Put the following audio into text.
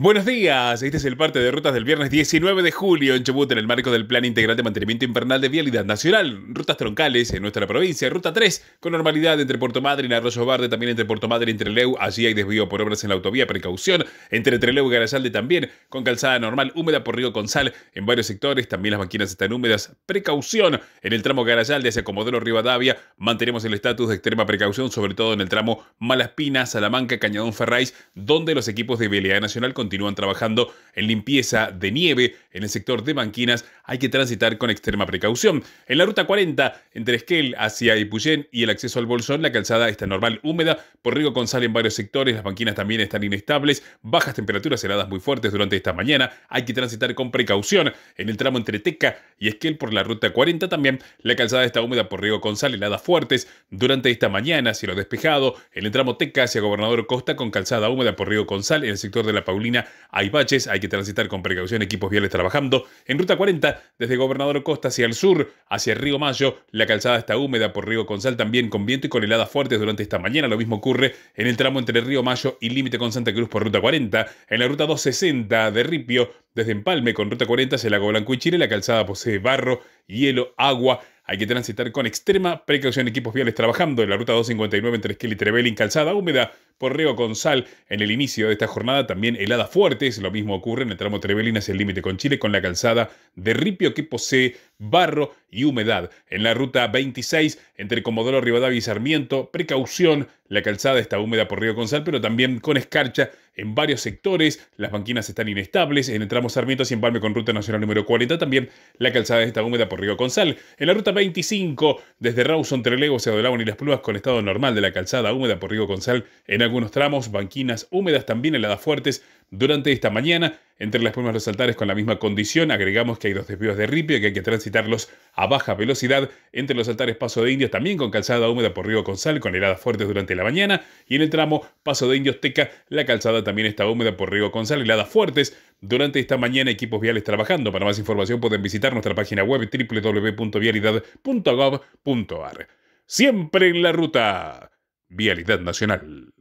Buenos días, este es el parte de rutas del viernes 19 de julio en Chubut en el marco del Plan Integral de Mantenimiento Invernal de Vialidad Nacional, rutas troncales en nuestra provincia, ruta 3 con normalidad entre Puerto Madryn, Arroyo Barde también entre Puerto Madre y Treleu, allí hay desvío por obras en la autovía, precaución, entre Entreleu y Garayalde también, con calzada normal, húmeda por Río Consal en varios sectores, también las máquinas están húmedas, precaución en el tramo Garayalde hacia Comodoro Rivadavia, mantenemos el estatus de extrema precaución, sobre todo en el tramo Malaspina, Salamanca, Cañadón Ferráis, donde los equipos de Vialidad Nacional continúan trabajando en limpieza de nieve en el sector de Banquinas hay que transitar con extrema precaución. En la ruta 40, entre Esquel hacia Ipuyén y el acceso al Bolsón, la calzada está normal, húmeda, por riego González en varios sectores, las banquinas también están inestables, bajas temperaturas, heladas muy fuertes durante esta mañana, hay que transitar con precaución. En el tramo entre Teca y Esquel por la ruta 40 también, la calzada está húmeda por riego González, heladas fuertes durante esta mañana, cielo despejado. En el tramo Teca hacia Gobernador Costa con calzada húmeda por Río González, en el sector de la Paulina hay baches, hay que transitar con precaución, equipos viales trabajando trabajando. En ruta 40, desde Gobernador Costa hacia el sur, hacia el Río Mayo, la calzada está húmeda por Río Consal también con viento y con heladas fuertes durante esta mañana. Lo mismo ocurre en el tramo entre Río Mayo y límite con Santa Cruz por ruta 40. En la ruta 260 de Ripio, desde Empalme con ruta 40 hacia Lago Blanco y Chile, la calzada posee barro, hielo, agua. Hay que transitar con extrema precaución equipos viales trabajando en la ruta 259 entre Esquel y Trevelin, calzada húmeda por Río Gonzal en el inicio de esta jornada. También heladas fuertes, lo mismo ocurre en el tramo Trevelina hacia el límite con Chile con la calzada de Ripio que posee barro y humedad. En la ruta 26 entre Comodoro Rivadavia y Sarmiento, precaución, la calzada está húmeda por Río Gonzal, pero también con escarcha en varios sectores, las banquinas están inestables, en el tramo Sarmiento sin Empalme con Ruta Nacional número 40 también la calzada está húmeda por Río Gonzal. En la ruta 25 desde Rawson, Trelew, hacia Dolabón y Las Plumas con estado normal de la calzada húmeda por Río Gonzal en algunos tramos, banquinas húmedas también heladas fuertes durante esta mañana. Entre las primeras los altares con la misma condición, agregamos que hay dos desvíos de ripio que hay que transitarlos a baja velocidad. Entre los altares Paso de Indios también con calzada húmeda por Río consal con heladas fuertes durante la mañana. Y en el tramo Paso de Indios Teca, la calzada también está húmeda por Río consal heladas fuertes. Durante esta mañana equipos viales trabajando. Para más información pueden visitar nuestra página web www.vialidad.gov.ar. Siempre en la ruta. Vialidad Nacional.